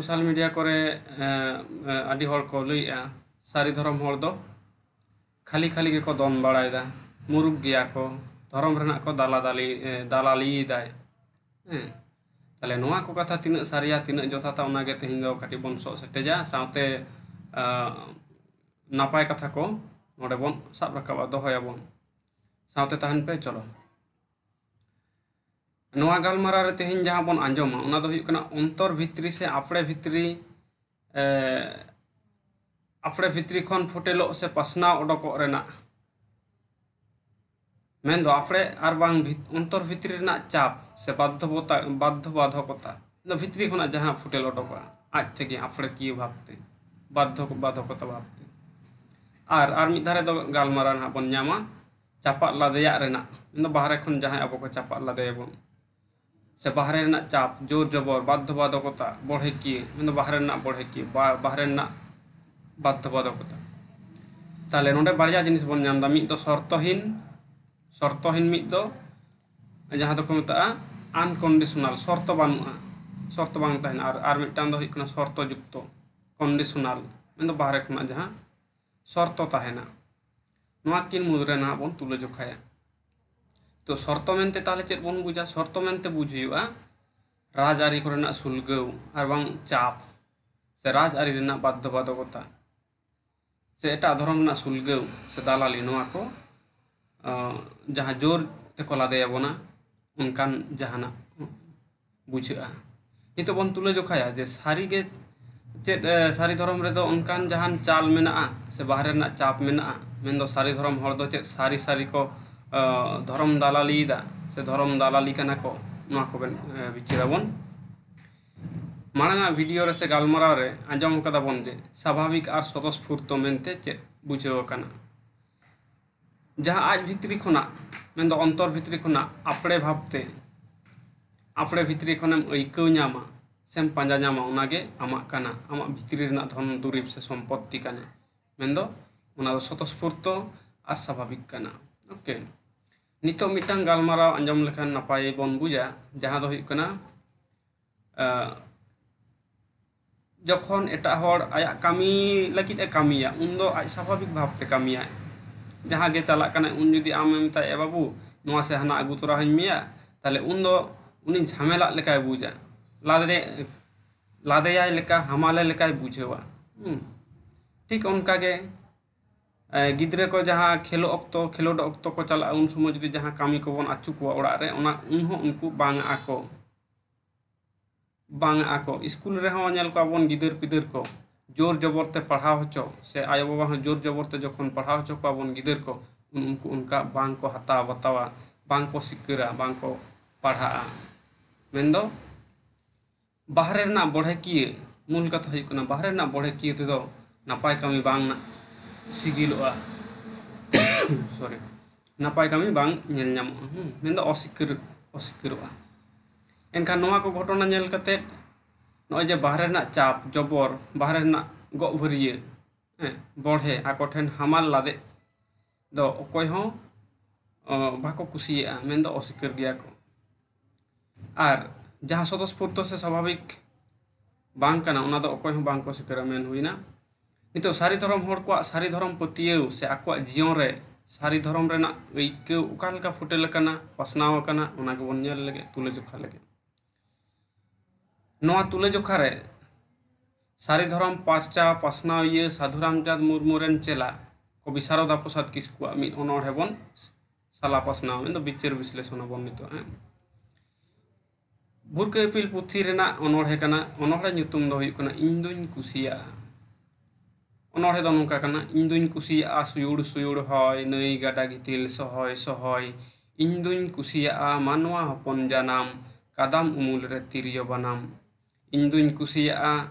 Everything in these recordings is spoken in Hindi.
ᱥᱳᱥᱟᱞ ᱢᱤᱰᱤᱭᱟ ᱠᱚᱨᱮ ᱟᱹᱰᱤ ᱦᱚᱲ ᱠᱚ ᱞᱟᱹᱭᱮᱜᱼᱟ ᱥᱟᱹᱨᱤ ᱫᱷᱚᱨᱚᱢ ᱦᱚᱲ ᱫᱚ ᱠᱷᱟᱹᱞᱤ ᱠᱷᱟᱹᱞᱤ ᱜᱮᱠᱚ ᱫᱚᱱ ᱵᱟᱲᱟᱭᱮᱫᱟ ᱢᱩᱨᱩᱠ ᱜᱮᱭᱟ ᱠᱚ ᱫᱷᱚᱨᱚᱢ ᱨᱮᱱᱟᱜ ᱠᱚ ᱫᱟᱞᱟᱫᱟᱞᱤ ᱫᱟᱞᱟᱞᱤᱭᱮᱫᱟᱭ ᱦᱮᱸ ᱛᱟᱦᱚᱞᱮ ᱱᱚᱣᱟ ᱠᱚ ᱠᱟᱛᱷᱟ ᱛᱤᱱᱟᱹᱜ ᱥᱟᱹᱨᱤᱭᱟ ᱛᱤᱱᱟᱹᱜ ᱡᱚᱛᱷᱟᱛᱟ ᱚᱱᱟᱜᱮ ᱛᱮᱦᱮᱧ ᱫᱚ ᱠᱟᱹᱴᱤᱡ ᱵᱚᱱ ᱥᱚᱜ ᱥᱮᱴᱮᱡᱟ ᱥᱟᱶᱛᱮ ᱱᱟᱯᱟᱭ ᱠᱟᱛᱷᱟ ᱠᱚ ᱱᱚᱰᱮ ᱵᱚᱱ ᱥᱟᱵ ᱨᱟᱠᱟᱵᱟ ᱫᱚᱦᱚᱭᱟᱵᱚᱱ ᱥᱟᱶᱛᱮ ᱛᱟᱦᱮᱱ ᱯᱮ ᱪᱚᱞᱚ ᱱᱚᱣᱟ ᱜᱟᱞᱢᱟᱨᱟᱣ ᱨᱮ ᱛᱮᱦᱮᱧ ᱡᱟᱦᱟᱸ ᱵᱚᱱ ᱟᱸᱡᱚᱢᱟ ᱚᱱᱟ ᱫᱚ ᱦᱩᱭᱩᱜ ᱠᱟᱱᱟ ᱚᱱᱛᱚᱨ ᱵᱷᱤᱛᱨᱤ ᱥᱮ ᱟᱯᱲᱮ ᱵᱷᱤᱛᱨᱤ ᱟᱯᱲᱮ ᱵᱷᱤᱛᱨᱤ ᱠᱷᱚᱱ ᱯᱷᱩᱴᱮᱞᱚᱜ ᱥᱮ ᱯᱟᱥᱱᱟᱣ ᱚᱰᱚᱠᱚᱜ ᱨᱮᱱᱟᱜ ᱢᱮᱱᱫᱚ ᱟᱯᱲᱮ ᱟᱨ ᱵᱟᱝ ᱚᱱᱛᱚᱨ ᱵᱷᱤᱛᱨᱤ ᱨᱮᱱᱟᱜ ᱪᱟᱯ ᱥᱮ ᱵᱟᱫᱽᱫᱷᱚᱵᱚᱛᱟ ᱵᱟᱫᱽᱫᱷᱚ ᱵᱟᱫᱷᱚᱠᱚᱛᱟ ᱵᱷᱤᱛᱨᱤ ᱠᱷᱚᱱᱟᱜ ᱡᱟᱦᱟᱸ ᱯᱷᱩᱴᱮᱞ ᱚᱰᱚᱠᱚᱜᱼᱟ ᱟᱡ ᱛᱮᱜᱮ ᱟᱯᱲᱮᱠᱤᱭᱟᱹ ᱵᱷᱟᱵᱽᱛᱮ ᱵᱟᱫᱽᱫᱷᱚ ᱵᱟᱫᱷᱚᱠᱚᱛᱟ ᱵᱷᱟᱵᱽᱛᱮ ᱟᱨ ᱟᱨ ᱢᱤᱫ ᱫᱷᱟᱨᱮ ᱫᱚ ᱜᱟᱞᱢᱟᱨᱟᱣ ᱱᱟᱦᱟᱜ ᱵᱚᱱ ᱧᱟᱢᱟ ᱪᱟᱯᱟᱫ ᱞᱟᱫᱮᱭᱟᱜ ᱨᱮᱱᱟᱜ ᱢᱮᱱᱫᱚ ᱵᱟᱦᱨᱮ ᱠᱷᱚᱱ ᱡᱟᱦᱟᱸᱭ ᱟᱵᱚ ᱠᱚ ᱪᱟᱯᱟᱫ ᱞᱟᱫᱮᱭᱟᱵᱚᱱ সে বাহারের না চাপ জোর জবর বাধ্যবাধকতা বড়ে কি কিন্তু বাহারের না বড়ে কি বাহারের না বাধ্যবাধকতা তাহলে ᱱᱚᱰᱮ ᱵᱟᱨᱭᱟ জিনিস ᱵᱚᱱ ᱧᱟᱢ ᱮᱫᱟ ᱢᱤᱫ শর্তহীন ᱥᱚᱨᱛᱚᱦᱤᱱ ᱥᱚᱨᱛᱚᱦᱤᱱ ᱢᱤᱫ ᱫᱚ ᱡᱟᱦᱟᱸ ᱫᱚᱠᱚ ᱢᱮᱛᱟᱜᱼᱟ আনকন্ডিশনাল শর্ত বানু শর্ত বাং তাহেন আর আর মিটান দো হইক না কন্ডিশনাল মানে বাহারে কোনা যাহা শর্ত তাহেনা নোয়া কিন মুদরে না বন তুলে জখায়া तो शर्त मेनते तो बन बुझा शर्त मेनते तो बुझ हुआ राजआरी और चाप से राजआरी बाध्यबाधकता से एट धर्म सुलगव से दालाली को जहाँ जोर तक लादे बोना उनकान जहाँ बुझा नित बन तुले जोखाया जे सारीगे चेत सारी धर्म रे तो उनकान जहाँ चाल मे से बाहर चाप मे सारी धर्म हर सारी सारी को ᱫᱷᱚᱨᱚᱢ ᱫᱟᱞᱟᱞᱤ ᱫᱟ ᱥᱮ ᱫᱷᱚᱨᱚᱢ ᱫᱟᱞᱟᱞᱤ ᱠᱟᱱᱟ ᱠᱚ ᱱᱚᱣᱟ ᱠᱚᱵᱮᱱ ᱵᱤᱪᱟᱹᱨ ᱟᱵᱚᱱ ᱢᱟᱲᱟᱝᱟᱜ ᱵᱷᱤᱰᱤᱭᱳ ᱨᱮ ᱥᱮ ᱜᱟᱞᱢᱟᱨᱟᱣ ᱨᱮ ᱟᱸᱡᱚᱢ ᱠᱟᱫᱟ ᱵᱚᱱ ᱡᱮ ᱥᱟᱵᱷᱟᱵᱤᱠ ᱟᱨ ᱥᱚᱛᱚᱥᱯᱷᱩᱨᱛᱚ ᱢᱮᱱᱛᱮ ᱪᱮᱫ ᱵᱩᱡᱷᱟᱹᱣ ᱟᱠᱟᱱᱟ ᱡᱟᱦᱟᱸ ᱟᱡ ᱵᱷᱤᱛᱨᱤ ᱠᱷᱚᱱᱟᱜ ᱢᱮᱱᱫᱚ ᱚᱱᱛᱚᱨ ᱵᱷᱤᱛᱨᱤ ᱠᱷᱚᱱᱟᱜ ᱟᱯᱲᱮ ᱵᱷᱟᱵᱛᱮ ᱟᱯᱲᱮ ᱵᱷᱤᱛᱨᱤ ᱠᱷᱚᱱᱮᱢ ᱟᱹᱭᱠᱟᱹᱣ ᱧᱟᱢᱟ ᱥᱮᱢ ᱯᱟᱸᱡᱟ ᱧᱟᱢᱟ ᱚᱱᱟᱜᱮ ᱟᱢᱟᱜ ᱠᱟᱱᱟ ᱟᱢᱟᱜ ᱵᱷᱤᱛᱨᱤ ᱨᱮᱱᱟᱜ ᱫᱷᱚᱱ ᱫᱩᱨᱤᱵ ᱥᱮ ᱥᱚᱢᱯᱚᱛᱛᱤ ᱠᱟᱱᱟ ᱢᱮᱱᱫᱚ ᱚᱱᱟ ᱫᱚ ᱥᱚᱛᱚᱥᱯᱷᱩᱨᱛᱚ ᱟᱨ ᱥᱟᱵᱷᱟᱵᱤᱠ ᱠᱟᱱᱟ ᱳᱠᱮ ᱱᱤᱛᱚᱜ ᱢᱤᱫᱴᱟᱝ ᱜᱟᱞᱢᱟᱨᱟᱣ ᱟᱸᱡᱚᱢ ᱞᱮᱠᱷᱟᱱ ᱱᱟᱯᱟᱭ ᱵᱚᱱ ᱵᱩᱡᱟ ᱡᱟᱦᱟᱸ ᱫᱚ ᱦᱩᱭᱩᱜ ᱠᱟᱱᱟ ᱡᱚᱠᱷᱚᱱ ᱮᱴᱟᱜ ᱦᱚᱲ ᱟᱭᱟᱜ ᱠᱟᱹᱢᱤ ᱞᱟᱹᱜᱤᱫ ᱮ ᱠᱟᱹᱢᱤᱭᱟ ᱩᱱᱫᱚ ᱟᱡ ᱥᱟᱵᱷᱟᱵᱤᱠ ᱵᱷᱟᱵᱽᱛᱮ ᱠᱟᱹᱢᱤᱭᱟᱭ ᱡᱟᱦᱟᱸ ᱜᱮ ᱪᱟᱞᱟᱜ ᱠᱟᱱᱟ ᱩᱱ ᱡᱩᱫᱤ ᱟᱢᱮᱢ ᱢᱮᱛᱟᱭᱟ ᱵᱟᱹᱵᱩ ᱱᱚᱣᱟ ᱥᱮ ᱦᱟᱱᱟ ᱟᱹᱜᱩ ᱛᱚᱨᱟ ᱦᱟᱹᱧ ᱢᱮᱭᱟ ᱛᱟᱦᱞᱮ ᱩᱱᱫᱚ ᱩᱱᱤ ᱡᱷᱟᱢᱮᱞᱟᱜ ᱞᱮᱠᱟᱭ ᱵᱩᱡᱟ ᱞᱟᱫᱮ ᱞᱟᱫᱮᱭᱟᱭ ᱞᱮᱠᱟ ᱦᱟᱢᱟᱞᱮ ᱞᱮᱠᱟᱭ ᱵᱩᱡᱷᱟᱹᱣᱟ ᱴᱷᱤᱠ ᱚᱱᱠᱟᱜᱮ ᱜᱤᱫᱽᱨᱟᱹ ᱠᱚ ᱡᱟᱦᱟᱸ ᱠᱷᱮᱞᱳᱜ ᱚᱠᱛᱚ ᱠᱷᱮᱞᱳᱰ ᱚᱠᱛᱚ ᱠᱚ ᱪᱟᱞᱟᱜᱼᱟ ᱩᱱ ᱥᱚᱢᱚᱭ ᱡᱩᱫᱤ ᱡᱟᱦᱟᱸ ᱠᱟᱹᱢᱤ ᱠᱚᱵᱚᱱ ᱟᱹᱪᱩ ᱠᱚᱣᱟ ᱚᱲᱟᱜ ᱨᱮ ᱚᱱᱟ ᱩᱱᱦᱚᱸ ᱩᱱᱠᱩ ᱵᱟᱝ ᱟᱠᱚ ᱵᱟᱝ ᱟᱠᱚ ᱤᱥᱠᱩᱞ ᱨᱮᱦᱚᱸ ᱧᱮᱞ ᱠᱚᱣᱟᱵᱚᱱ ᱜᱤᱫᱟᱹᱨ ᱯᱤᱫᱟᱹᱨ ᱠᱚ ᱡᱳᱨ ᱡᱚᱵᱚᱨ ᱛᱮ ᱯᱟᱲᱦᱟᱣ ᱦᱚᱪᱚ ᱥᱮ ᱟᱭᱳ ᱵᱟᱵᱟ ᱦᱚᱸ ᱡᱳᱨ ᱡᱚᱵᱚᱨ ᱛᱮ ᱡᱚᱠᱷᱚᱱ ᱯᱟᱲᱦᱟᱣ ᱦᱚᱪᱚ ᱠᱚᱣᱟᱵᱚᱱ ᱜᱤᱫᱟᱹᱨ ᱠᱚ ᱩᱱ ᱩᱱᱠᱩ ᱚᱱᱠᱟ ᱵᱟᱝ ᱠᱚ ᱦᱟᱛᱟᱣ ᱵᱟᱛᱟᱣᱟ ᱵᱟᱝ ᱠᱚ ᱥᱤᱠᱟᱹᱨᱟ ᱵᱟᱝ ᱠᱚ ᱯᱟᱲᱦᱟᱜᱼᱟ ᱢᱮᱱᱫᱚ ᱵᱟᱦᱨᱮ ᱨᱮᱱᱟᱜ ᱵᱚᱲᱦᱮᱠᱤᱭᱟᱹ ᱢᱩᱞ ᱠᱟᱛᱷᱟ ᱦᱩᱭᱩᱜ ᱠᱟᱱᱟ ᱵᱟᱦᱨᱮ ᱨᱮᱱᱟᱜ ᱵᱚᱲᱦᱮᱠᱤᱭᱟᱹ ᱛᱮᱫᱚ ᱱᱟᱯᱟᱭ ᱠᱟᱹᱢᱤ ᱵᱟᱝ ᱥᱤᱜᱤᱞᱚᱜᱼᱟ ᱥᱚᱨᱤ ᱱᱟᱯᱟᱭ ᱠᱟᱹᱢᱤ ᱵᱟᱝ ᱧᱮᱞ ᱧᱟᱢᱚᱜᱼᱟ ᱢᱮᱱᱫᱚ ᱚᱥᱤᱠᱟᱹᱨ ᱚᱥᱤᱠᱟᱹᱨᱚᱜᱼᱟ ᱮᱱᱠᱷᱟᱱ ᱱᱚᱣᱟ ᱠᱚ ᱜᱷᱚᱴᱚᱱᱟ ᱧᱮᱞ ᱠᱟᱛᱮᱫ ᱱᱚᱜᱼᱚᱭ ᱡᱮ ᱵᱟᱦᱨᱮ ᱨᱮᱱᱟᱜ ᱪᱟᱯ ᱡᱚᱵᱚᱨ ᱵᱟᱦᱨᱮ ᱨᱮᱱᱟᱜ ᱜᱚᱜ ᱵᱷᱟᱹᱨᱤᱭᱟᱹ ᱵᱚᱲᱦᱮ ᱟᱠᱚ ᱴᱷᱮᱱ ᱦᱟᱢᱟᱞ ᱞᱟᱫᱮᱜ ᱫᱚ ᱚᱠᱚᱭ ᱦᱚᱸ ᱵᱟᱠᱚ ᱠᱩᱥᱤᱭᱟᱜᱼᱟ ᱢᱮᱱᱫᱚ ᱚᱥᱤᱠᱟᱹᱨ ᱜᱮᱭᱟ ᱠᱚ ᱟᱨ ᱡᱟᱦᱟᱸ ᱥᱚᱫᱚᱥᱯᱷᱩᱨᱛᱚ ᱥᱮ ᱥᱟᱵᱷᱟᱵᱤᱠ ᱵᱟᱝ ᱠᱟᱱᱟ ᱚᱱᱟ ᱫᱚ ᱚᱠᱚᱭ ᱦᱚᱸ ᱵᱟᱝ ᱠᱚ ᱥᱤᱠᱟᱹᱨᱟ ᱢᱮᱱ ᱦᱩᱭᱱᱟ ᱱᱤᱛᱚᱜ ᱥᱟᱹᱨᱤ ᱫᱷᱚᱨᱚᱢ ᱦᱚᱲ ᱠᱚᱣᱟᱜ ᱥᱟᱹᱨᱤ ᱫᱷᱚᱨᱚᱢ ᱯᱟᱹᱛᱭᱟᱹᱣ ᱥᱮ ᱟᱠᱚᱣᱟᱜ ᱡᱤᱭᱚᱱ ᱨᱮ ᱥᱟᱹᱨᱤ ᱫᱷᱚᱨᱚᱢ ᱨᱮᱱᱟᱜ ᱟᱹᱭᱠᱟᱹᱣ ᱚᱠᱟ ᱞᱮᱠᱟ ᱯᱷᱩᱴᱮᱞ ᱟᱠᱟᱱᱟ ᱯᱟᱥᱱᱟᱣ ᱟᱠᱟᱱᱟ ᱚᱱᱟ ᱜᱮᱵᱚᱱ ᱧᱮᱞ ᱞᱟᱹᱜᱤᱫ ᱛᱩᱞᱟᱹᱡᱚᱠᱷᱟ ᱞᱟᱹᱜᱤᱫ ᱱᱚᱣᱟ ᱛᱩᱞᱟᱹᱡᱚᱠᱷᱟ ᱨᱮ सारी धर्म पाचा पासनाविया साधु रामचांद मुर्मू चेला को विशारदा प्रसाद किसकू मिद अनड़े बन साला पासनाव विचार विश्लेषण बन नित भूरके अपील पुथी अनड़े अनड़े इन दुन कुसिया ᱦᱚᱭ ᱱᱟᱹᱭ ᱜᱟᱰᱟ ᱜᱤᱛᱤᱞ ᱥᱚᱦᱚᱭ ᱥᱚᱦᱚᱭ ᱤᱧ ᱫᱩᱧ ᱠᱩᱥᱤᱭᱟᱜᱼᱟ ᱥᱩᱭᱩᱲ ᱥᱩᱭᱩᱲ ᱦᱚᱭ ᱱᱟᱹᱭ ᱜᱟᱰᱟ ᱜᱤᱛᱤᱞ ᱥᱚᱦᱚᱭ ᱥᱚᱦᱚᱭ ᱤᱧ ᱫᱩᱧ ᱠᱩᱥᱤᱭᱟᱜᱼᱟ ᱢᱟᱱᱣᱟ ᱦᱚᱭ ᱢᱟᱱᱣᱟ ᱦᱚᱯᱚᱱ ᱠᱚ ᱡᱟᱦᱟᱸ ᱠᱚ ᱥᱟᱡᱟᱣ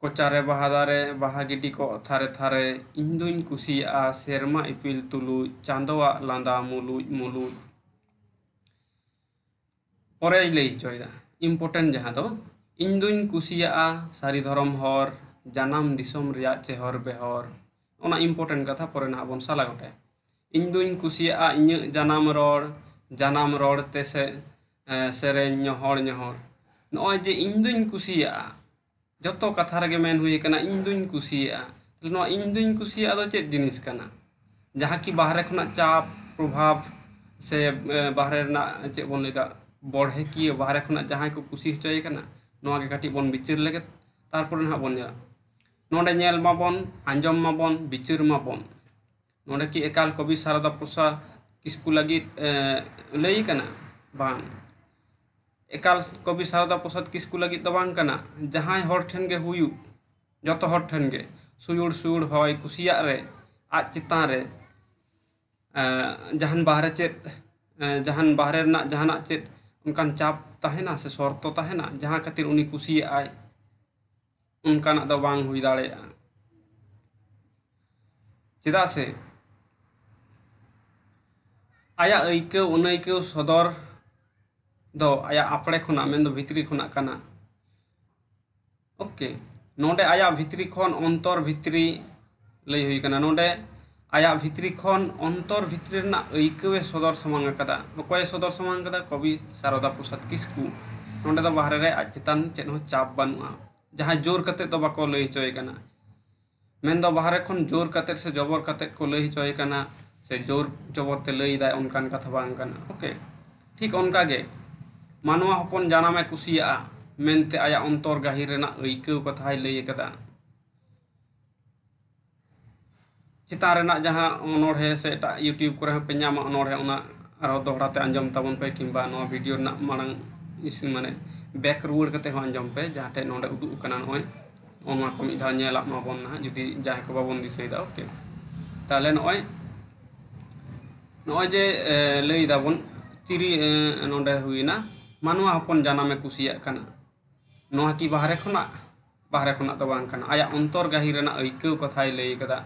ᱠᱚᱜᱼᱟ ᱥᱟᱡᱟᱣ ᱠᱚᱜᱼᱟ ᱠᱚ ᱟᱹᱰᱤ ᱪᱮᱦᱨᱟ ᱟᱹᱰᱤ ᱱᱟᱯᱟᱭ ᱟᱹᱰᱤ ᱱᱟᱯᱟᱭ ᱠᱚ ᱧᱮᱞᱚᱜᱼᱟ ᱤᱧ ᱫᱩᱧ ᱠᱩᱥᱤᱭᱟᱜᱼᱟ ᱢᱟᱱᱣᱟ ᱦᱚᱯᱚᱱ ᱡᱟᱱᱟᱢ ᱠᱟᱫᱟᱢ ᱩᱢᱩᱞ ᱨᱮ ᱛᱤᱨᱭᱳ ᱵᱟᱱᱟᱢ ᱤᱧ ᱫᱩᱧ ᱠᱩᱥᱤᱭᱟᱜᱼᱟ ᱥᱟᱹᱨᱤ ᱫᱷᱚᱨᱚᱢ ᱦᱚᱨ ᱡᱟᱱᱟᱢ ᱫᱤᱥᱚᱢ ᱨᱮᱭᱟᱜ ᱪᱮᱦᱚᱨ ᱵᱮᱦᱚᱨ ᱚᱱᱟ ᱤᱢᱯᱚᱨᱴᱮᱱᱴ ᱠᱟᱛᱷᱟ ᱯᱚᱨᱮ ᱱᱟᱦᱟᱜ ᱵᱚᱱ ᱥᱟᱞᱟ ᱜᱚᱴᱟᱭᱟ ᱤᱧ ᱫᱩᱧ ᱠᱩᱥᱤᱭᱟᱜᱼᱟ ᱤᱧᱟᱹᱜ ᱡᱟᱱᱟᱢ ᱨᱚᱲ ᱡᱟᱱᱟᱢ ᱨᱚᱲ ᱛᱮ ᱥᱮ ᱥᱮᱨᱮᱧ ᱧᱚᱦᱚᱲ ᱧᱚᱦᱚᱲ ᱱᱚᱜᱼᱚᱭ ᱡᱮ ᱤᱧ ᱫᱩᱧ ᱠᱩᱥᱤᱭᱟᱜᱼᱟ ᱡᱚᱛᱚ ᱠᱟᱛᱷᱟ ᱨᱮᱜᱮ ᱢᱮᱱ ᱦᱩᱭ ᱟᱠᱟᱱᱟ ᱤᱧ ᱫᱩᱧ ᱠᱩᱥᱤᱭᱟᱜᱼᱟ ᱛᱟᱦᱞᱮ ᱱᱚᱣᱟ ᱤᱧ ᱫᱩᱧ ᱠᱩᱥᱤᱭᱟᱜᱼᱟ ᱫᱚ ᱪᱮᱫ ᱡᱤᱱᱤᱥ ᱠᱟᱱᱟ ᱡᱟᱦᱟᱸ ᱠᱤ ᱵᱟᱦᱨᱮ ᱠᱷᱚᱱᱟᱜ ᱪᱟᱯ ᱯᱨᱚᱵᱷᱟᱵᱽ ᱥᱮ ᱵᱟᱦᱨᱮ ᱨᱮᱱᱟᱜ ᱪᱮᱫ ᱵᱚᱱ ᱞᱟᱹᱭᱫᱟ ᱵᱚᱲᱦᱮ ᱠᱤᱭᱟᱹ ᱵᱟᱦᱨᱮ ᱠᱷᱚᱱᱟᱜ ᱡᱟᱦᱟᱸᱭ ᱠᱚ ᱠᱩᱥᱤ ᱦᱚᱪᱚᱭᱮ ᱠᱟᱱᱟ ᱱᱚᱣᱟ ᱜᱮ ᱠᱟᱹᱴᱤᱡ ᱵᱚᱱ ᱵᱤᱪᱟᱹᱨ ᱞᱮᱜᱮ ᱛᱟᱨᱯᱚᱨᱮ ᱱᱟᱦᱟᱜ ᱵᱚᱱ ᱧᱮᱞᱟ ᱱᱚᱰᱮ ᱧᱮᱞ ᱢᱟᱵᱚᱱ ᱟᱸᱡᱚᱢ ᱢᱟᱵᱚᱱ ᱵᱤᱪᱟᱹᱨ ᱢᱟᱵᱚᱱ ᱱᱚᱰᱮ ᱠᱤ ᱮᱠᱟᱞ ᱠᱚᱵᱤ ᱥᱟᱨᱚᱫᱟ ᱯᱨᱚᱥᱟᱫ ᱠᱤᱥᱠᱩ ᱞᱟᱹᱜᱤᱫ ᱞᱟᱹᱭ ᱠᱟᱱᱟ ᱵᱟᱝ ᱮᱠᱟᱞ ᱠᱚᱵᱤ ᱥᱟᱨᱚᱫᱟ ᱯᱨᱚᱥᱟᱫ ᱠᱤᱥᱠᱩ ᱞᱟᱹᱜᱤᱫ ᱫᱚ ᱵᱟᱝ ᱠᱟᱱᱟ ᱡᱟᱦᱟᱸᱭ ᱦᱚᱲ ᱴᱷᱮᱱ ᱜᱮ ᱦᱩᱭᱩᱜ ᱡᱚᱛᱚ ᱦᱚᱲ ᱴᱷᱮᱱ ᱜᱮ ᱥᱩᱭᱩᱲ ᱥᱩᱭᱩᱲ ᱦᱚᱭ ᱠᱩᱥᱤᱭᱟᱜ ᱨᱮ ᱟᱡ ᱪᱮᱛᱟᱱ ᱨᱮ ᱡᱟᱦᱟᱱ ᱵᱟᱦᱨᱮ ᱪᱮᱫ ᱡᱟᱦᱟᱱ ᱵᱟᱦᱨᱮ ᱨᱮᱱᱟᱜ ᱡᱟᱦᱟᱱᱟᱜ ᱪᱮᱫ ᱚᱱᱠᱟᱱ ᱪᱟᱯ ᱛᱟᱦᱮᱱᱟ ᱥᱮ ᱥᱚᱨᱛᱚ ᱛᱟᱦᱮᱱᱟ ᱡᱟᱦᱟᱸ ᱠᱷᱟᱹᱛᱤᱨ ᱩᱱᱤ ᱠᱩᱥᱤᱭᱟᱜ ᱟᱭ ᱚᱱᱠᱟᱱᱟᱜ ᱫᱚ ᱵᱟᱝ ᱦᱩᱭ ᱫᱟᱲᱮᱭᱟᱜᱼᱟ ᱪᱮᱫᱟᱜ ᱥᱮ ᱟᱭᱟᱜ ᱟᱹᱭᱠᱟᱹᱣ ᱚᱱᱟᱹᱭᱠᱟᱹᱣ ᱥᱚᱫᱚᱨ ᱫᱚ ᱟᱭᱟᱜ ᱟᱯᱲᱮ ᱠᱷᱚᱱᱟᱜ ᱢᱮᱱᱫᱚ ᱵᱷᱤᱛᱨᱤ ᱠᱷᱚᱱᱟᱜ ᱠᱟᱱᱟ ᱳᱠᱮ ᱱᱚᱰᱮ ᱟᱭᱟᱜ ᱵᱷᱤᱛᱨᱤ ᱠᱷᱚᱱ ᱚᱱᱛᱚᱨ ᱵᱷᱤᱛᱨᱤ ᱞᱟᱹᱭ ᱦᱩᱭ ᱠᱟᱱᱟ ᱱᱚᱰᱮ ᱟᱭᱟᱜ ᱵᱷᱤᱛᱨᱤ ᱠᱷᱚᱱ ᱚᱱᱛᱚᱨ ᱵᱷᱤᱛᱨᱤ ᱨᱮᱱᱟᱜ ᱟᱹᱭᱠᱟᱹᱣᱮ ᱥᱚᱫᱚᱨ ᱥᱟᱢᱟᱝ ᱟᱠᱟᱫᱟ ᱚᱠᱚᱭᱮ ᱥᱚᱫᱚᱨ ᱥᱟᱢᱟᱝ ᱟᱠᱟᱫᱟ ᱠᱚᱵᱤ ᱥᱟᱨᱚᱫᱟ ᱯᱨᱚᱥᱟᱫᱽ ᱠᱤᱥᱠᱩ ᱱᱚᱰᱮ ᱫᱚ ᱵᱟᱦᱨᱮ ᱨᱮ ᱟᱡ ᱪᱮᱛᱟᱱ ᱪᱮᱫ ᱦᱚᱸ ᱪᱟᱯ ᱵᱟᱹᱱᱩᱜᱼᱟ जहाँ जोर करते तो बाको लई हचोए करना मेन दो तो बाहर खन जोर करते से जबर करते को लई हचोए करना से जोर जबर ते लई दाय उनकान कथा बांग करना ओके ठीक उनका गे मानवा हपन जानमे कुसिया मेनते आया अंतर गहिर रेना ऐकव कथा लई कदा चितान रेना जहाँ अनोड़े से एटा यूट्यूब को पे नामा अनोड़े और दोहराते आंजम ताबन पे किंबा वीडियो मांग इस माने ᱵᱮᱠ ᱨᱩᱣᱟᱹᱲ ᱠᱟᱛᱮ ᱦᱚᱸ ᱟᱸᱡᱚᱢ ᱯᱮ ᱡᱟᱦᱟᱸ ᱴᱷᱮᱱ ᱱᱚᱰᱮ ᱩᱫᱩᱜ ᱟᱠᱟᱱᱟ ᱱᱚᱜᱼᱚᱭ ᱱᱚᱣᱟ ᱠᱚ ᱢᱤᱫ ᱫᱷᱟᱣ ᱧᱮᱞᱟᱜ ᱢᱟᱵᱚᱱ ᱱᱟᱦᱟᱜ ᱡᱩᱫᱤ ᱡᱟᱦᱟᱸᱭ ᱠᱚ ᱵᱟᱵᱚᱱ ᱫᱤᱥᱟᱹᱭᱮᱫᱟ ᱳᱠᱮ ᱛᱟᱦᱞᱮ ᱱᱚᱜᱼᱚᱭ ᱱᱚᱜᱼᱚᱭ ᱡᱮ ᱞᱟᱹᱭ ᱫᱟᱵᱚᱱ ᱛᱤᱨᱤ ᱱᱚᱰᱮ ᱦᱩᱭᱱᱟ ᱢᱟᱱᱣᱟ ᱦᱚᱯᱚᱱ ᱡᱟᱱᱟᱢᱮ ᱠᱩᱥᱤᱭᱟᱜ ᱠᱟᱱᱟ ᱱᱚᱣᱟ ᱠᱤ ᱵᱟᱦᱨᱮ ᱠᱷᱚᱱᱟᱜ ᱵᱟᱦᱨᱮ ᱠᱷᱚᱱᱟᱜ ᱫᱚ ᱵᱟᱝ ᱠᱟᱱᱟ ᱟᱭᱟᱜ ᱚᱱᱛᱚᱨ ᱜᱟᱹᱦᱤᱨ ᱨᱮᱱᱟᱜ ᱟᱹᱭᱠᱟᱹᱣ ᱠᱟᱛᱷᱟᱭ ᱞᱟᱹᱭ ᱟᱠᱟᱫᱟ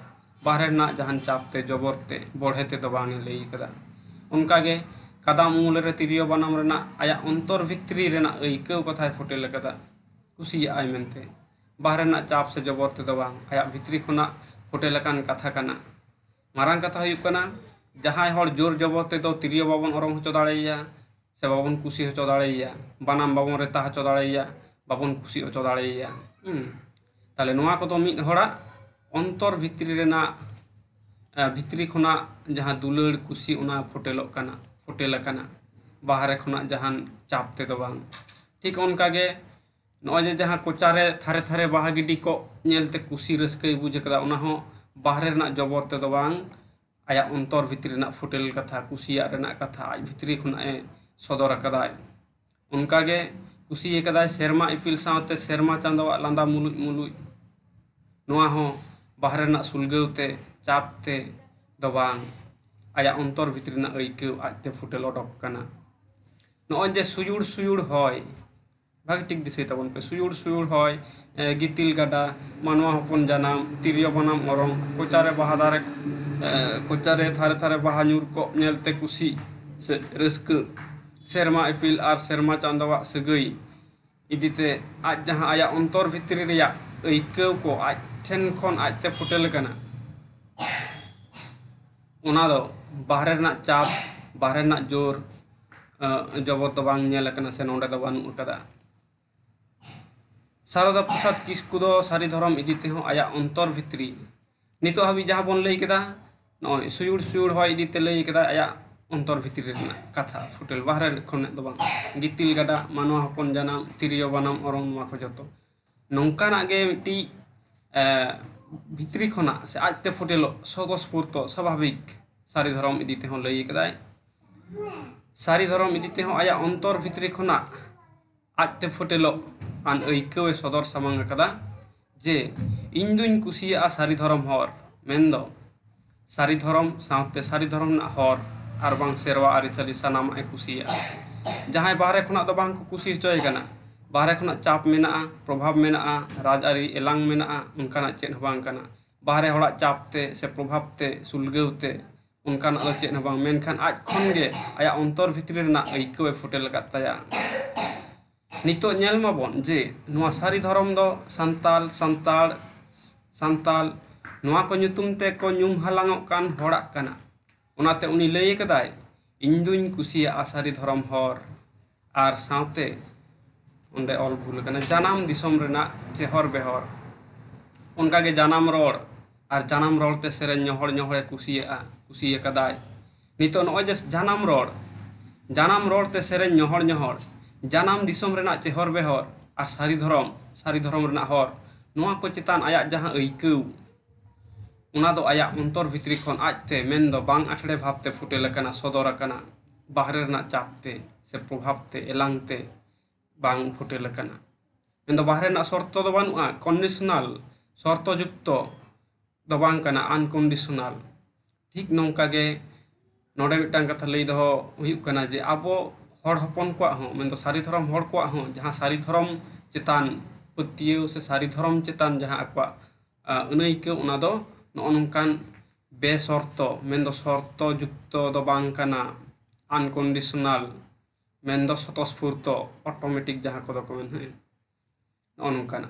ᱵᱟᱦᱨᱮ ᱨᱮᱱᱟᱜ ᱡᱟᱦᱟᱱ ᱪᱟᱯᱛᱮ ᱡᱚᱵᱚᱨᱛᱮ ᱵᱚᱲᱦᱮ ᱛᱮᱫᱚ ᱵᱟᱝ ᱮ ᱞᱟᱹᱭ ᱟᱠᱟᱫᱟ ᱚᱱᱠᱟᱜᱮ ᱠᱟᱫᱟ ᱢᱩᱞ ᱨᱮ ᱛᱤᱨᱭᱳ ᱵᱟᱱᱟᱢ ᱨᱮᱱᱟᱜ ᱟᱭᱟᱜ ᱚᱱᱛᱚᱨ ᱵᱷᱤᱛᱨᱤ ᱨᱮᱱᱟᱜ ᱟᱹᱭᱠᱟᱹᱣ ᱠᱟᱛᱷᱟᱭ ᱯᱷᱳᱴᱮᱞ ᱟᱠᱟᱫᱟ ᱠᱩᱥᱤᱭᱟᱜ ᱟᱭ ᱢᱮᱱᱛᱮ ᱵᱟᱦᱨᱮ ᱨᱮᱱᱟᱜ ᱪᱟᱯ ᱥᱮ ᱡᱚᱵᱚᱨ ᱛᱮᱫᱚ ᱵᱟᱝ ᱟᱭᱟᱜ ᱵᱷᱤᱛᱨᱤ ᱠᱷᱚᱱᱟᱜ ᱯᱷᱳᱴᱮᱞ ᱟᱠᱟᱱ ᱠᱟᱛᱷᱟ ᱠᱟᱱᱟ ᱢᱟᱨᱟᱝ ᱠᱟᱛᱷᱟ ᱦᱩᱭᱩᱜ ᱠᱟᱱᱟ ᱡᱟᱦᱟᱸᱭ ᱦᱚᱲ ᱡᱳᱨ ᱡᱚᱵᱚᱨ ᱛᱮᱫᱚ ᱛᱤᱨᱭᱳ ᱵᱟᱵᱚᱱ ᱚᱨᱚᱝ ᱦᱚᱪᱚ ᱫᱟᱲᱮᱭᱟᱭᱟ ᱥᱮ ᱵᱟᱵᱚᱱ ᱠᱩᱥᱤ ᱦᱚᱪᱚ ᱫᱟᱲᱮᱭᱟᱭᱟ ᱵᱟᱱᱟᱢ ᱵᱟᱵᱚᱱ ᱨᱮᱛᱟ ᱦᱚᱪᱚ ᱫᱟᱲᱮᱭᱟᱭᱟ ᱵᱟᱵᱚᱱ ᱠᱩᱥᱤ ᱦᱚᱪᱚ ᱫᱟᱲᱮᱭᱟᱭᱟ ᱛᱟᱦᱞᱮ ᱱᱚᱣᱟ ᱠᱚᱫᱚ ᱢᱤᱫ ᱦᱚᱲᱟᱜ ᱚᱱᱛᱚᱨ ᱵᱷᱤᱛᱨᱤ ᱨᱮᱱᱟᱜ ᱵᱷᱤᱛᱨᱤ ᱠᱷᱚᱱᱟᱜ ᱡᱟᱦᱟᱸ ᱫᱩᱞᱟᱹᱲ ᱠᱩᱥᱤ ᱚᱱᱟ ᱯᱷᱳᱴᱮᱞᱚᱜ ᱠᱟᱱᱟ फुटेल बाहर खुना जहां चाप तेद ठीक उनका गे नौजे जहां कोचारे थारे थारे बाहा गिडी को नेलते कुसी रसके बुझे कदा हो बाहर जबर ते आया अंतर भितर फुटेल कथा कुसिया रेना कथा आज भितर खुना सदर कदा उनका गे कुसी कदा शर्मा इपिल साते शर्मा चांदवा लंदा मुलु मुलु नोआ हो बाहर रेना चापते दो ᱟᱭᱟᱜ ᱚᱱᱛᱚᱨ ᱵᱷᱤᱛᱨᱤ ᱨᱮᱱᱟᱜ ᱟᱹᱭᱠᱟᱹᱣ ᱟᱡᱛᱮ ᱯᱷᱩᱴᱮᱞ ᱚᱰᱚᱠ ᱠᱟᱱᱟ ᱱᱚᱜᱼᱚᱭ ᱡᱮ ᱥᱩᱭᱩᱲ ᱥᱩᱭᱩᱲ ᱦᱚᱭ ᱵᱷᱟᱜᱮ ᱴᱷᱤᱠ ᱫᱤᱥᱟᱹᱭ ᱛᱟᱵᱚᱱ ᱯᱮ ᱥᱩᱭᱩᱲ ᱥᱩᱭᱩᱲ ᱦᱚᱭ ᱜᱤᱛᱤᱞ ᱜᱟᱰᱟ ᱢᱟᱱᱣᱟ ᱦᱚᱯᱚᱱ ᱡᱟᱱᱟᱢ ᱛᱤᱨᱭᱳ ᱵᱟᱱᱟᱢ ᱚᱨᱚᱝ ᱠᱚᱪᱟᱨᱮ ᱵᱟᱦᱟ ᱫᱟᱨᱮ ᱠᱚᱪᱟᱨᱮ ᱛᱷᱟᱨᱮ ᱛᱷᱟᱨᱮ ᱵᱟᱦᱟ ᱧᱩᱨ ᱠᱚᱜ ᱧᱮᱞᱛᱮ ᱠᱩᱥᱤ ᱥᱮ ᱨᱟᱹᱥᱠᱟᱹ ᱥᱮᱨᱢᱟ ᱤᱯᱤᱞ ᱟᱨ ᱥᱮᱨᱢᱟ ᱪᱟᱸᱫᱳᱣᱟᱜ ᱥᱟᱹᱜᱟᱹᱭ ᱤᱫᱤᱛᱮ ᱟᱡ ᱡᱟᱦᱟᱸ ᱟᱭᱟᱜ ᱚᱱᱛᱚᱨ ᱵᱷᱤᱛᱨᱤ ᱨᱮᱭᱟᱜ ᱟᱹᱭᱠᱟᱹᱣ ᱠᱚ ᱟᱡ ᱴᱷᱮᱱ ᱠᱷᱚᱱ ᱟᱡᱛᱮ ᱯᱷᱩᱴᱮᱞ ᱟᱠᱟᱱᱟ ᱚᱱᱟ ᱫᱚ ᱵᱟᱦᱨᱮ ᱨᱮᱱᱟᱜ ᱪᱟᱯ ᱵᱟᱦᱨᱮ ᱨᱮᱱᱟᱜ ᱡᱳᱨ ᱡᱚᱵᱚ ᱫᱚ ᱵᱟᱝ ᱧᱮᱞ ᱟᱠᱟᱱᱟ ᱥᱮ ᱱᱚᱰᱮ ᱫᱚ ᱵᱟᱹᱱᱩᱜ ᱟᱠᱟᱫᱟ ᱥᱟᱨᱚᱫᱟ ᱯᱨᱚᱥᱟᱫᱽ ᱠᱤᱥᱠᱩ ᱫᱚ ᱥᱟᱹᱨᱤ ᱫᱷᱚᱨᱚᱢ ᱤᱫᱤ ᱛᱮᱦᱚᱸ ᱟᱭᱟᱜ ᱚᱱᱛᱚᱨ ᱵᱷᱤᱛᱨᱤ ᱱᱤᱛᱚᱜ ᱦᱟᱹᱵᱤᱡ ᱡᱟᱦᱟᱸ ᱵᱚᱱ ᱞᱟᱹᱭ ᱠᱮᱫᱟ ᱱᱚᱜᱼᱚᱭ ᱥᱩᱭᱩᱲ ᱥᱩᱭᱩᱲ ᱦᱚᱭ ᱤᱫᱤᱛᱮ ᱞᱟᱹᱭ ᱠᱮᱫᱟ ᱟᱭᱟᱜ ᱚᱱᱛᱚᱨ ᱵᱷᱤᱛᱨᱤ ᱨᱮᱱᱟᱜ ᱠᱟᱛᱷᱟ ᱯᱷᱩᱴᱮᱞ ᱵᱟᱦᱨᱮ ᱠᱷᱚᱱᱟᱜ ᱫᱚ ᱵᱟᱝ ᱜᱤᱛᱤᱞ ᱜᱟᱰᱟ ᱢᱟᱱᱣᱟ ᱦᱚᱯᱚᱱ ᱡᱟᱱᱟᱢ ᱛᱤᱨᱭᱳ ᱵᱟᱱᱟᱢ ᱚᱨᱚᱝ ᱱᱚᱣᱟ ᱠᱚ ᱡᱚᱛᱚ ᱱᱚᱝᱠᱟᱱᱟᱜ ᱜᱮ ᱢᱤᱫᱴᱤᱡ ᱵᱷᱤᱛᱨᱤ ᱠᱷᱚᱱᱟᱜ ᱥᱮ ᱟᱡᱛᱮ ᱯᱷᱩᱴᱮᱞᱚᱜ ᱥᱚᱜᱚᱥᱯᱷᱩᱨᱛᱚ ᱥᱟᱵᱷᱟᱵᱤᱠ ᱥᱟᱹᱨᱤ ᱫᱷᱚᱨᱚᱢ ᱤᱫᱤ ᱛᱮᱦᱚᱸ ᱞᱟᱹᱭ ᱟᱠᱟᱫᱟᱭ ᱥᱟᱹᱨᱤ ᱫᱷᱚᱨᱚᱢ ᱤᱫᱤ ᱛᱮᱦᱚᱸ ᱟᱭᱟᱜ ᱚᱱᱛᱚᱨ ᱵᱷᱤᱛᱨᱤ ᱠᱷᱚᱱᱟᱜ ᱟᱡᱛᱮ ᱯᱷᱳᱴᱮᱞᱚᱜ ᱟᱱ ᱟᱹᱭᱠᱟᱹᱣᱮ ᱥᱚᱫᱚᱨ ᱥᱟᱢᱟᱝ ᱟᱠᱟᱫᱟ ᱡᱮ ᱤᱧᱫᱩᱧ ᱠᱩᱥᱤᱭᱟᱜᱼᱟ ᱥᱟᱹᱨᱤ ᱫᱷᱚᱨᱚᱢ ᱦᱚᱨ ᱢᱮᱱᱫᱚ ᱥᱟᱹᱨᱤ ᱫᱷᱚᱨᱚᱢ ᱥᱟᱶᱛᱮ ᱥᱟᱹᱨᱤ ᱫᱷᱚᱨᱚᱢ ᱨᱮᱱᱟᱜ ᱦᱚᱨ ᱟᱨ ᱵᱟᱝ ᱥᱮᱨᱣᱟ ᱟᱹᱨᱤᱪᱟᱹᱞᱤ ᱥᱟᱱᱟᱢᱟᱜ ᱮ ᱠᱩᱥᱤᱭᱟᱜᱼᱟ ᱡᱟᱦᱟᱸᱭ ᱵᱟᱦᱨᱮ ᱠᱷᱚᱱᱟᱜ ᱫᱚ ᱵᱟᱝᱠᱚ ᱠᱩᱥᱤ ᱦᱚᱪᱚᱭ ᱠᱟᱱᱟ ᱵᱟᱦᱨᱮ ᱠᱷᱚᱱᱟᱜ ᱪᱟᱯ ᱢᱮᱱᱟᱜᱼᱟ ᱯᱨᱚᱵᱷᱟᱵᱽ ᱢᱮᱱᱟᱜᱼᱟ ᱨᱟᱡᱽᱟᱹᱨᱤ ᱮᱞᱟᱝ ᱢᱮᱱᱟᱜᱼᱟ ᱚᱱᱠᱟᱱᱟᱜ ᱪᱮᱫ ᱦᱚᱸ ᱵᱟᱝ ᱠᱟᱱᱟ ᱵᱟᱦᱨᱮ ᱦᱚᱲᱟᱜ ᱪᱟᱯ ᱛᱮ ᱥᱮ ᱯᱨᱚᱵᱷᱟᱵᱽ ᱛᱮ ᱥᱩᱞᱜᱟᱹᱣ ᱛᱮ ᱚᱱᱠᱟᱱᱟᱜ ᱫᱚ ᱪᱮᱫ ᱦᱚᱸ ᱵᱟᱝ ᱢᱮᱱᱠᱷᱟᱱ ᱟᱡ ᱠᱷᱚᱱᱜᱮ ᱟᱭᱟᱜ ᱚᱱᱛᱚᱨ ᱵᱷᱤᱛᱨᱤ ᱨᱮᱱᱟᱜ ᱟᱹᱭᱠᱟᱹᱣᱮ ᱯᱷᱳᱴᱮᱞ ᱟᱠᱟᱫ ᱛᱟᱭᱟ ᱱᱤᱛᱚᱜ ᱧᱮᱞ ᱢᱟᱵᱚᱱ ᱡᱮ ᱱᱚᱣᱟ ᱥᱟᱹᱨᱤ ᱫᱷᱚᱨᱚᱢ ᱫᱚ ᱥᱟᱱᱛᱟᱞ ᱥᱟᱱᱛᱟᱲ ᱥᱟᱱᱛᱟᱞ ᱱᱚᱣᱟ ᱠᱚ ᱧᱩᱛᱩᱢ ᱛᱮᱠᱚ ᱧᱩᱢ ᱦᱟᱞᱟᱝᱚᱜ ᱠᱟᱱ ᱦᱚᱲᱟᱜ ᱠᱟᱱᱟ ᱚᱱᱟᱛᱮ ᱩᱱᱤ ᱞᱟᱹᱭ ᱟᱠᱟᱫᱟᱭ ᱤᱧ ᱫᱩᱧ ᱠᱩᱥᱤᱭᱟᱜᱼᱟ ᱥᱟᱹᱨᱤ ᱫᱷᱚᱨᱚᱢ ᱦᱚᱨ ᱟᱨ ᱥᱟᱶᱛᱮ ᱚᱸᱰᱮ ᱚᱞ ᱵᱷᱩᱞ ᱟᱠᱟᱱᱟ ᱡᱟᱱᱟᱢ ᱫᱤᱥᱚᱢ ᱨᱮᱱᱟᱜ ᱪᱮᱦᱚᱨ ᱵᱮᱦᱚᱨ ᱚᱱᱠᱟᱜᱮ ᱡᱟᱱᱟᱢ ᱨᱚᱲ ᱟᱨ ᱡᱟᱱᱟᱢ ᱨᱚᱲᱛᱮ ᱥᱮᱨᱮᱧ ᱧᱚᱦᱚᱲ ᱧᱚᱦᱚᱲᱮ ᱠᱩᱥᱤᱭᱟᱜᱼᱟ ᱠᱩᱥᱤ ᱟᱠᱟᱫᱟᱭ ᱱᱤᱛᱚᱜ ᱱᱚᱜᱼᱚᱭ ᱡᱮ ᱡᱟᱱᱟᱢ ᱨᱚᱲ ᱡᱟᱱᱟᱢ ᱨᱚᱲ ᱛᱮ ᱥᱮᱨᱮᱧ ᱧᱚᱦᱚᱲ ᱧᱚᱦᱚᱲ ᱡᱟᱱᱟᱢ ᱫᱤᱥᱚᱢ ᱨᱮᱱᱟᱜ ᱪᱮᱦᱚᱨ ᱵᱮᱦᱚᱨ ᱟᱨ ᱥᱟᱹᱨᱤ ᱫᱷᱚᱨᱚᱢ ᱥᱟᱹᱨᱤ ᱫᱷᱚᱨᱚᱢ ᱨᱮᱱᱟᱜ ᱦᱚᱨ ᱱᱚᱣᱟ ᱠᱚ ᱪᱮᱛᱟᱱ ᱟᱭᱟᱜ ᱡᱟᱦᱟᱸ ᱟᱹᱭᱠᱟᱹᱣ ᱚᱱᱟ ᱫᱚ ᱟᱭᱟᱜ ᱚᱱᱛᱚᱨ ᱵᱷᱤᱛᱨᱤ ᱠᱷᱚᱱ ᱟᱡᱛᱮ ᱢᱮᱱᱫᱚ ᱵᱟᱝ ᱟᱴᱷᱲᱮ ᱵᱷᱟᱵᱽᱛᱮ ᱯᱷᱩᱴᱮᱞ ᱟᱠᱟᱱᱟ ᱥᱚᱫᱚᱨ ᱟᱠᱟᱱᱟ ᱵᱟᱦᱨᱮ ᱨᱮᱱᱟᱜ ᱪᱟᱯᱛᱮ ᱥᱮ ᱯᱨᱚᱵᱷᱟᱵᱽᱛᱮ ᱮᱞᱟᱝᱛᱮ ᱵᱟᱝ ᱯᱷᱩᱴᱮᱞ ᱟᱠᱟᱱᱟ ᱢᱮᱱᱫᱚ ᱵᱟᱦᱨᱮ ᱨᱮᱱᱟᱜ ᱥᱚᱨᱛᱚ ᱫᱚ ᱵᱟᱹᱱᱩᱜᱼᱟ ᱠᱚᱱᱰᱤᱥᱚᱱᱟᱞ ᱥᱚᱨᱛᱚ ᱡᱩᱠᱛᱚ ᱫᱚ ᱵᱟᱝ ᱠᱟᱱᱟ ᱟᱱᱠᱚᱱᱰᱤᱥᱚᱱᱟᱞ ठीक नौका ना कथा लै दोना जे अब हपन को सारी धरम को जहाँ सारी धरम चितान पतियो से सारी धरम चितान जहाँ आप अनकोना नौनकान बेसर्त सर्त जुक्त आनकंडिशनल स्वतस्फूर्त अटोमेटिक जहाँ को नौकान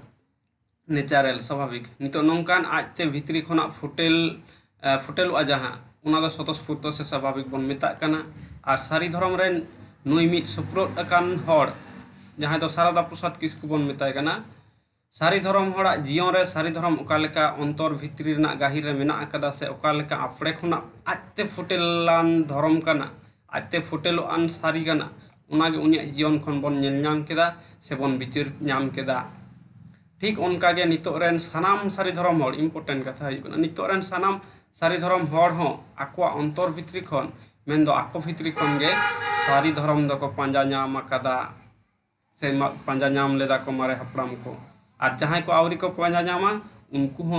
नेचारे स्वाभाविक नित नौकान आजते भित्री खुना फुटेल ᱯᱷᱩᱴᱮᱞᱚᱜᱼᱟ ᱡᱟᱦᱟᱸ ᱚᱱᱟ ᱫᱚ ᱥᱚᱛᱚᱥᱯᱷᱩᱨᱛᱚ ᱥᱮ ᱥᱟᱵᱷᱟᱵᱤᱠ ᱵᱚᱱ ᱢᱮᱛᱟᱜ ᱠᱟᱱᱟ ᱟᱨ ᱥᱟᱹᱨᱤ ᱫᱷᱚᱨᱚᱢ ᱨᱮᱱ ᱱᱩᱭ ᱢᱤᱫ ᱥᱩᱯᱨᱩᱫ ᱟᱠᱟᱱ ᱦᱚᱲ ᱡᱟᱦᱟᱸᱭ ᱫᱚ ᱥᱟᱨᱟᱫᱟ ᱯᱨᱚᱥᱟᱫ ᱠᱤᱥᱠᱩ ᱵᱚᱱ ᱢᱮᱛᱟᱭ ᱠᱟᱱᱟ ᱥᱟᱹᱨᱤ ᱫᱷᱚᱨᱚᱢ ᱦᱚᱲᱟᱜ ᱡᱤᱭᱚᱱ ᱨᱮ ᱥᱟᱹᱨᱤ ᱫᱷᱚᱨᱚᱢ ᱚᱠᱟ ᱞᱮᱠᱟ ᱚᱱᱛᱚᱨ ᱵᱷᱤᱛᱨᱤ ᱨᱮᱱᱟᱜ ᱜᱟᱹᱦᱤᱨ ᱨᱮ ᱢᱮᱱᱟᱜ ᱟᱠᱟᱫᱟ ᱥᱮ ᱚᱠᱟ ᱞᱮᱠᱟ ᱟᱯᱲᱮ ᱠᱷᱚᱱᱟᱜ ᱟᱡᱛᱮ ᱯᱷᱩᱴᱮᱞᱟᱱ ᱫᱷᱚᱨᱚᱢ ᱠᱟᱱᱟ ᱟᱡᱛᱮ ᱯᱷᱩᱴᱮᱞᱚᱜᱼᱟᱱ ᱥᱟᱹᱨᱤ ᱠᱟᱱᱟ ᱚᱱᱟᱜᱮ ᱩᱱᱤᱭᱟᱜ ᱡᱤᱭᱚᱱ ᱠᱷᱚᱱ ᱵᱚᱱ ᱧᱮᱞ ᱧᱟᱢ ᱠᱮᱫᱟ ᱥᱮᱵᱚᱱ ᱵᱤᱪᱟᱹᱨ ᱧᱟᱢ ᱠᱮᱫᱟ ᱴᱷᱤᱠ ᱚᱱᱠᱟᱜᱮ ᱱᱤᱛᱚᱜ ᱨᱮᱱ ᱥᱟᱱᱟᱢ ᱥᱟᱹᱨᱤ ᱫᱷᱚᱨᱚᱢ ᱦᱚᱲ ᱤᱢᱯᱚᱨᱴᱮᱱᱴ ᱠᱟᱛᱷᱟ ᱦᱩᱭᱩᱜ ᱠᱟᱱᱟ ᱱᱤᱛᱚᱜ ᱨᱮᱱ ᱥᱟᱱᱟᱢ सारी धरम अंतर भित्री खन में आको भित्री खन सारी धरम दो पाजाकदा से पाजाम को मारे हपड़ाम को आर जहाँ को आवरी को पाजा उनको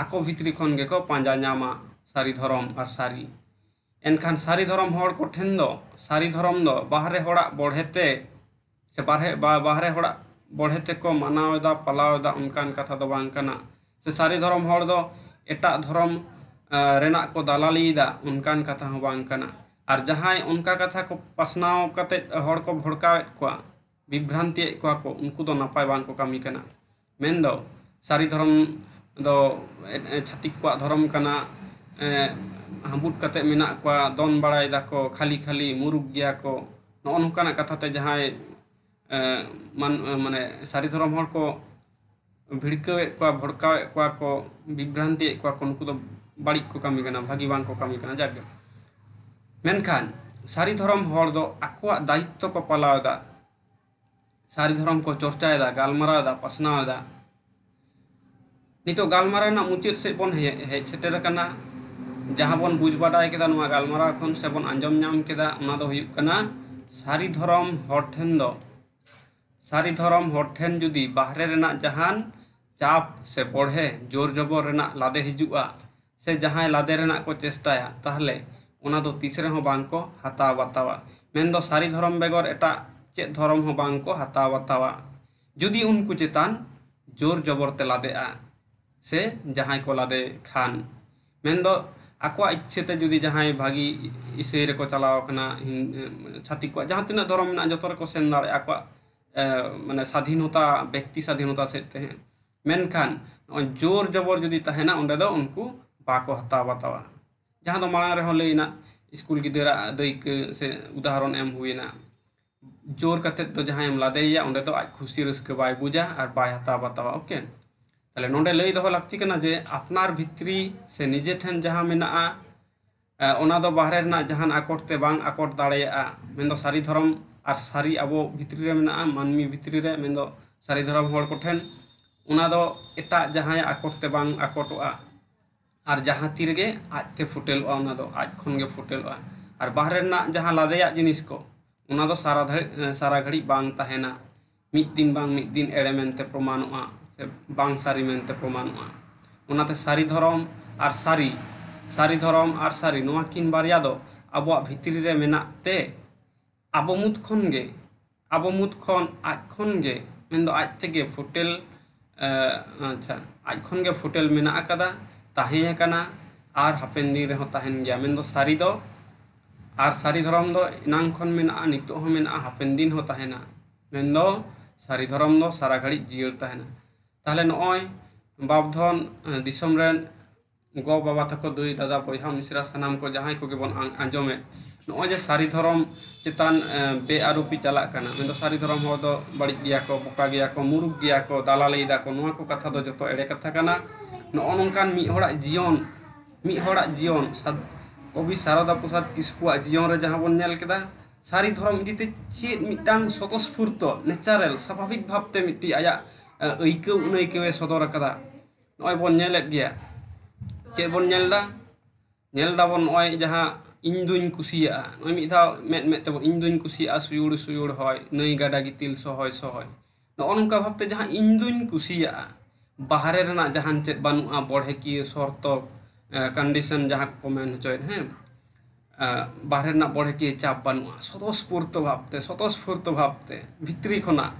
आको भित्री खन को पाजाम सारी धरम और सारी एनखान सारी धरम को ठेन दो सारी धरम दो बाहरे बढ़ेते से बाहरे बाहरे बढ़ेते को मानावेदा पालावेदा उनकान कथा तो से सारी धर्म एटा धरम को दलालीदा उनकान कथा हो और जहाँ उनका कथा को पासनाव को भड़कावे को विभ्रांति को उनको दो नपाय बांग को कमी कना मेन दो सारी धर्म दो छातिक को धर्म करना हबुट कत दन बड़ा को खाली खाली मुरुक गया को नौ नौकाना कथा ते जहां मन माने सारी धर्म को भिड़क को को विभ्रांति को उनको दो बड़ी को कमी ᱠᱟᱱᱟ ᱵᱷᱟᱹᱜᱤ ᱵᱟᱝ ᱠᱚ ᱠᱟᱹᱢᱤ ᱠᱟᱱᱟ ᱡᱟᱜᱮ ᱢᱮᱱᱠᱷᱟᱱ ᱥᱟᱹᱨᱤ ᱫᱷᱚᱨᱚᱢ ᱦᱚᱲ ᱫᱚ सारी धर्म को चर्चाएदा गलमारा पासना नित गलमारा मुचाद से बन हज सेटर जहाँ बन बुझ बाडाय गलमारा खन से बन आजम नाम सारी धर्म हठन सारी धर्म जुदी बाहर जहान चाप से पढ़े जोर जबर लादे हजूगा ᱥᱮ ᱡᱟᱦᱟᱸᱭ ᱞᱟᱫᱮ ᱨᱮᱱᱟᱜ ᱠᱚ ᱪᱮᱥᱴᱟᱭᱟ ᱛᱟᱦᱞᱮ ᱚᱱᱟ ᱫᱚ ᱛᱤᱥ ᱨᱮᱦᱚᱸ ᱵᱟᱝ ᱠᱚ ᱦᱟᱛᱟᱣ ᱵᱟᱛᱟᱣᱟ ᱢᱮᱱᱫᱚ ᱥᱟᱹᱨᱤ ᱫᱷᱚᱨᱚᱢ ᱵᱮᱜᱚᱨ ᱮᱴᱟᱜ ᱪᱮᱫ ᱫᱷᱚᱨᱚᱢ ᱦᱚᱸ ᱵᱟᱝ ᱠᱚ ᱦᱟᱛᱟᱣ ᱵᱟᱛᱟᱣᱟ ᱡᱩᱫᱤ ᱩᱱᱠᱩ ᱪᱮᱛᱟᱱ ᱡᱳᱨ ᱡᱚᱵᱚᱨ ᱛᱮ ᱞᱟᱫᱮᱜᱼᱟ ᱥᱮ ᱡᱟᱦᱟᱸᱭ ᱠᱚ ᱞᱟᱫᱮ ᱠᱷᱟᱱ ᱢᱮᱱᱫᱚ ᱟᱠᱚᱣᱟᱜ ᱤᱪᱪᱷᱟᱹᱛᱮ ᱡᱩᱫᱤ ᱡᱟᱦᱟᱸᱭ ᱵᱷᱟᱹᱜᱤ ᱤᱥᱟᱹᱭ ᱨᱮᱠᱚ ᱪᱟᱞᱟᱣ ᱠᱟᱱᱟ ᱪᱷᱟᱹᱛᱤᱠ ᱠᱚᱣᱟᱜ ᱡᱟᱦᱟᱸ ᱛᱤᱱᱟᱹᱜ ᱫᱷᱚᱨᱚᱢ ᱢᱮᱱᱟᱜᱼᱟ ᱡᱚᱛᱚ ᱨᱮᱠᱚ ᱥᱮᱱ ᱫᱟᱲᱮᱭᱟᱜᱼᱟ ᱟᱠᱚᱣᱟᱜ ᱢᱟᱱᱮ ᱥᱟᱫᱷᱤᱱᱚᱛᱟ ᱵᱮᱠᱛᱤ ᱥᱟᱫᱷᱤᱱᱚᱛᱟ ᱥᱮᱫ ᱛᱮ ᱢᱮᱱᱠᱷᱟᱱ ᱱᱚᱜᱼᱚᱭ ᱡᱳᱨ ᱡᱚᱵᱚᱨ ᱡᱩᱫᱤ ᱛᱟᱦᱮᱱᱟ ᱚᱸᱰᱮ ᱫᱚ ᱩᱱᱠᱩ ᱵᱟᱠᱚ ᱦᱟᱛᱟᱣ ᱵᱟᱛᱟᱣᱟ ᱡᱟᱦᱟᱸ ᱫᱚ ᱢᱟᱲᱟᱝ ᱨᱮᱦᱚᱸ ᱞᱟᱹᱭᱮᱱᱟ ᱥᱠᱩᱞ ᱜᱤᱫᱽᱨᱟᱹ ᱫᱟᱹᱭᱠᱟᱹ ᱥᱮ ᱩᱫᱟᱦᱚᱨᱚᱱ जोर कत तो जहाँ लादेया अंडे तो आज खुशी रस्क बै बुझा और बै हता ओके तेल नोडे लई दो तो लाती जे अपनार भित्री से निजे ठेन जहाँ मेना तो बाहर जहां आकटते बांग आकट दाड़ा सारी धरम और सारी अब भित्री मानमी भित्री सारी धरम हर कोठन एट जहाँ आकटते बांग आकटा ᱟᱨ ᱡᱟᱦᱟᱸ ᱛᱤᱨᱮᱜᱮ ᱟᱡᱛᱮ ᱯᱷᱩᱴᱮᱞᱚᱜᱼᱟ ᱚᱱᱟ ᱫᱚ ᱟᱡ ᱠᱷᱚᱱᱜᱮ ᱯᱷᱩᱴᱮᱞᱚᱜᱼᱟ ᱟᱨ ᱵᱟᱦᱨᱮ ᱨᱮᱱᱟᱜ ᱡᱟᱦᱟᱸ ᱞᱟᱫᱮᱭᱟᱜ ᱡᱤᱱᱤᱥ ᱠᱚ ᱚᱱᱟ ᱫᱚ ᱥᱟᱨᱟ ᱫᱷᱟᱹᱨᱤᱡ ᱥᱟᱨᱟ ᱜᱷᱟᱹᱲᱤᱡ ᱵᱟᱝ ᱛᱟᱦᱮᱱᱟ ᱢᱤᱫ ᱫᱤᱱ ᱵᱟᱝ ᱢᱤᱫ ᱫᱤᱱ ᱮᱲᱮ ᱢᱮᱱᱛᱮ ᱯᱨᱚᱢᱟᱱᱚᱜᱼᱟ ᱵᱟᱝ ᱥᱟᱹᱨᱤ ᱢᱮᱱᱛᱮ ᱯᱨᱚᱢᱟᱱᱚᱜᱼᱟ ᱚᱱᱟᱛᱮ ᱥᱟᱹᱨᱤ ᱫᱷᱚᱨᱚᱢ ᱟᱨ ᱥᱟᱹᱨᱤ ᱥᱟᱹᱨᱤ ᱫᱷᱚᱨᱚᱢ ᱟᱨ ᱥᱟᱹᱨᱤ ᱱᱚᱣᱟ ᱠᱤᱱ ᱵᱟᱨᱭᱟ ᱫᱚ ᱟᱵᱚᱣᱟᱜ ᱵᱷᱤᱛᱨᱤ ᱨᱮ ᱢᱮᱱᱟᱜ ᱛᱮ ᱟᱵᱚ ᱢᱩᱫᱽ ᱠᱷᱚᱱ ᱜᱮ ᱟᱵᱚ ᱢᱩᱫᱽ ᱠᱷᱚᱱ ᱟᱡ ᱠᱷᱚᱱ ᱜᱮ ᱢᱮᱱᱫᱚ ᱟᱡ ᱛᱮᱜᱮ ᱯᱷᱩᱴᱮᱞ ᱟᱪᱪᱷᱟ ᱟᱡ ᱠᱷᱚᱱ ᱜᱮ ᱯᱷᱩᱴᱮᱞ ᱢᱮᱱᱟᱜ ᱟᱠᱟᱫᱟ ᱛᱟᱦᱮᱸ ᱠᱟᱱᱟ ᱟᱨ ᱦᱟᱯᱮᱱ ᱫᱤᱱ ᱨᱮᱦᱚᱸ ᱛᱟᱦᱮᱱ ᱜᱮᱭᱟ ᱢᱮᱱᱫᱚ ᱥᱟᱹᱨᱤ ᱫᱚ ᱟᱨ ᱥᱟᱹᱨᱤ ᱫᱷᱚᱨᱚᱢ ᱫᱚ ᱮᱱᱟᱝ ᱠᱷᱚᱱ ᱢᱮᱱᱟᱜᱼᱟ ᱱᱤᱛᱚᱜ ᱦᱚᱸ ᱢᱮᱱᱟᱜᱼᱟ ᱦᱟᱯᱮᱱ ᱫᱤᱱ ᱦᱚᱸ ᱛᱟᱦᱮᱱᱟ ᱢᱮᱱᱫᱚ ᱥᱟᱹᱨᱤ ᱫᱷᱚᱨᱚᱢ ᱫᱚ ᱥᱟᱨᱟ ᱜᱷᱟᱹᱲᱤᱡ ᱡᱤᱭᱟᱹᱲ ᱛᱟᱦᱮᱱᱟ ᱛᱟᱦᱞᱮ ᱱᱚᱜᱼᱚᱭ ᱵᱟᱵᱫᱷᱚᱱ ᱫᱤᱥᱚᱢ ᱨᱮᱱ ᱜᱚ ᱵᱟᱵᱟ ᱛᱟᱠᱚ ᱫᱟᱹᱭ ᱫᱟᱫᱟ ᱵᱚᱭᱦᱟ ᱢᱤᱥᱨᱟ ᱥᱟᱱᱟᱢ ᱠᱚ ᱡᱟᱦᱟᱸᱭ ᱠᱚᱜᱮ ᱵᱚᱱ ᱟᱸᱡᱚᱢᱮᱫ ᱱᱚᱜᱼᱚᱭ ᱡᱮ ᱥᱟᱹᱨᱤ ᱫᱷᱚᱨᱚᱢ ᱪᱮᱛᱟᱱ ᱵᱮᱟᱨᱩᱯᱤ ᱪᱟᱞᱟᱜ ᱠᱟᱱᱟ ᱢᱮᱱᱫᱚ ᱥᱟᱹᱨᱤ ᱫᱷᱚᱨᱚᱢ ᱦᱚᱲ ᱫᱚ ᱵᱟᱹᱲᱤᱡ ᱜᱮᱭᱟ ᱠᱚ ᱵᱚᱠᱟ ᱜᱮᱭᱟ ᱠᱚ ᱢᱩᱨᱩᱠ ᱜᱮᱭᱟ ᱠᱚ ᱫᱟᱞᱟᱞᱮᱭ ᱫᱟᱠᱚ ᱱᱚᱣᱟ ᱠᱚ ᱠᱟᱛᱷᱟ ᱫᱚ ᱡᱚᱛᱚ ᱮᱲᱮ ᱠᱟᱛᱷᱟ ᱠᱟᱱᱟ কবি শারদা প্রসাদ কিসু জীবনরে যাবেন সারি ধরম ইতিতে চেটান স্বতঃস্ফূর্ত নেচারেল স্বাভাবিক ভাবতে মিটি আয়া আইকাউ অনৈকাউ সদর কাদা নয় বন গিয়া চেয়ে বন নেলদা নয় যাহা ইন কুসিয়া নয় মিদাও মেদ মেদতে বন ইন কুসিয়া সুয়ুড় সুয়ুড় হয় নৈ গাডা গিতিল সহয় সহয় নয় অনকা ভাবতে যাহা ইন কুসিয়া ᱵᱟᱦᱨᱮ ᱨᱮᱱᱟᱜ ᱡᱟᱦᱟᱱ ᱪᱮᱫ ᱵᱟᱹᱱᱩᱜᱼᱟ ᱵᱚᱲᱦᱮᱠᱤᱭᱟᱹ ᱥᱚᱨᱛᱚ ᱠᱚᱱᱰᱤᱥᱚᱱ ᱡᱟᱦᱟᱸ ᱠᱚ ᱢᱮᱱ ᱦᱚᱪᱚᱭᱮᱫ ᱦᱮᱸ ᱵᱟᱦᱨᱮ ᱨᱮᱱᱟᱜ ᱵᱚᱲᱦᱮᱠᱤᱭᱟᱹ ᱪᱟᱯ ᱵᱟᱹᱱᱩᱜᱼᱟ ᱥᱚᱛᱚᱥᱯᱷᱩᱨᱛᱚ ᱵᱷᱟᱵᱽᱛᱮ ᱥᱚᱛᱚᱥᱯᱷᱩᱨᱛᱚ ᱵᱷᱟᱵᱽᱛᱮ ᱵᱷᱤᱛᱨᱤ ᱠᱷᱚᱱᱟᱜ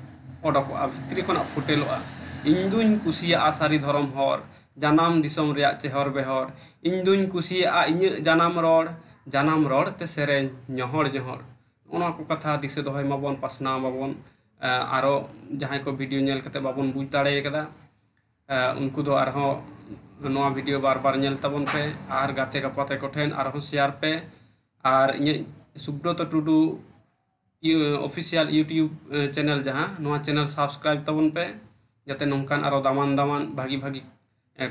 ᱚᱰᱚᱠᱚᱜᱼᱟ ᱵᱷᱤᱛᱨᱤ ᱠᱷᱚᱱᱟᱜ ᱯᱷᱩᱴᱮᱞᱚᱜᱼᱟ ᱤᱧ ᱫᱩᱧ ᱠᱩᱥᱤᱭᱟᱜᱼᱟ ᱥᱟᱹᱨᱤ ᱫᱷᱚᱨᱚᱢ ᱦᱚᱨ ᱡᱟᱱᱟᱢ ᱫᱤᱥᱚᱢ ᱨᱮᱭᱟᱜ ᱪᱮᱦᱚᱨ ᱵᱮᱦᱚᱨ ᱤᱧ ᱫᱩᱧ ᱠᱩᱥᱤᱭᱟᱜᱼᱟ ᱤᱧᱟᱹᱜ ᱡᱟᱱᱟᱢ ᱨᱚᱲ ᱡᱟᱱᱟᱢ ᱨᱚᱲ ᱛᱮ ᱥᱮᱨᱮᱧ ᱧᱚᱦᱚᱲ ᱧᱚᱦᱚᱲ ᱚᱱᱟ ᱠᱚ ᱠᱟᱛᱷᱟ ᱫᱤᱥᱟᱹ ᱫᱚᱦᱚᱭ ᱢᱟᱵᱚᱱ ᱯᱟᱥᱱᱟᱣ ᱢᱟᱵᱚᱱ ᱟᱨᱚ ᱡᱟᱦᱟᱸᱭ ᱠᱚ ᱵᱷᱤᱰᱤᱭᱳ ᱧᱮᱞ ᱠᱟᱛᱮ ᱵᱟᱵᱚᱱ ᱵᱩᱡᱽ ᱫᱟᱲᱮ ᱠᱟᱫᱟ उनको दो बार बार नेल पे और गाते गपाते को और शेयर पे और इन Subrata Tudu official YouTube channel जहाँ चैनल सब्सक्राइब तबन पे जाते नौकान और दामान दामान भागी भागी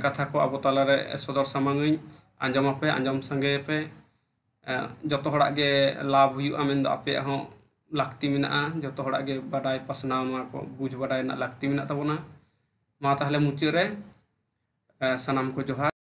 कथा को अब तलारे सदर सामांगी आजम पे आजम संगे पे जो तो हड़े लाभ हुआ आपे हों लगती मे जो हड़े बड़ा पासना को बुझ बड़ा लगती मे तबना माँ मुचिर सामना को जहाँ